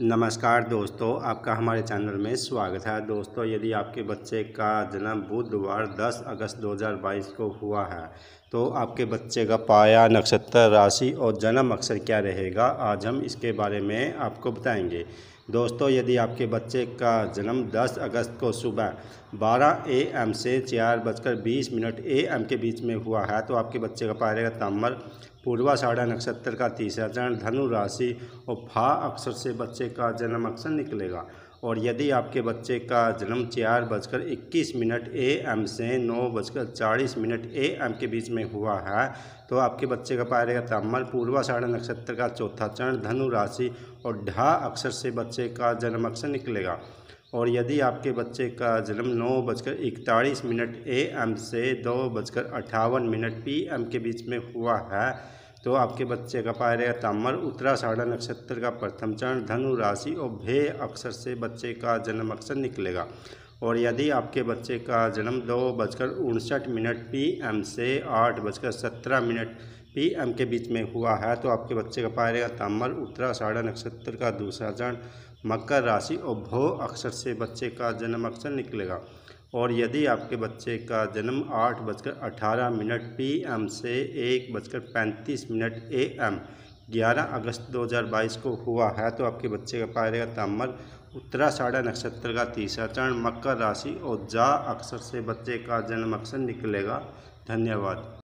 नमस्कार दोस्तों आपका हमारे चैनल में स्वागत है दोस्तों यदि आपके बच्चे का जन्म बुधवार 10 अगस्त 2022 को हुआ है तो आपके बच्चे का पाया नक्षत्र राशि और जन्म अक्षर क्या रहेगा आज हम इसके बारे में आपको बताएंगे दोस्तों यदि आपके बच्चे का जन्म 10 अगस्त को सुबह 12 ए एम से चार बजकर बीस मिनट ए एम के बीच में हुआ है तो आपके बच्चे का पाया रहेगा ताम्र पूर्वा साढ़ा नक्षत्र का तीसरा चरण धनु राशि और फा अक्षर से बच्चे का जन्म अक्षर निकलेगा और यदि आपके बच्चे का जन्म चार बजकर इक्कीस मिनट ए एम से नौ बजकर चालीस मिनट ए एम के बीच में हुआ है तो आपके बच्चे का पाया जाएगा पूर्वाषाढ़ नक्षत्र का चौथा चरण धनु राशि और ढा अक्षर से बच्चे का जन्म अक्षर निकलेगा और यदि आपके बच्चे का जन्म नौ बजकर इकतालीस मिनट ए एम से दो बजकर अट्ठावन मिनट पी एम के बीच में हुआ है तो आपके बच्चे का पाया रहेगा ताम्र उत्तराषाढ़ा नक्षत्र का प्रथम चरण धनु राशि और भे अक्षर से बच्चे का जन्म अक्षर निकलेगा और यदि आपके बच्चे का जन्म दो बजकर उनसठ मिनट पी एम से आठ बजकर सत्रह मिनट पी एम के बीच में हुआ है तो आपके बच्चे का पाया रहेगा ताम्र उत्तराषाढ़ा नक्षत्र का दूसरा चरण मकर राशि और भो अक्षर से बच्चे का जन्म अक्षर निकलेगा और यदि आपके बच्चे का जन्म आठ बजकर अठारह मिनट पी एम से एक बजकर पैंतीस मिनट ए एम ग्यारह अगस्त 2022 को हुआ है तो आपके बच्चे का पाया जाएगा उत्तरा उत्तराषाढ़ा नक्षत्र का तीसरा चरण मकर राशि और जा अक्षर से बच्चे का जन्म अक्षर निकलेगा धन्यवाद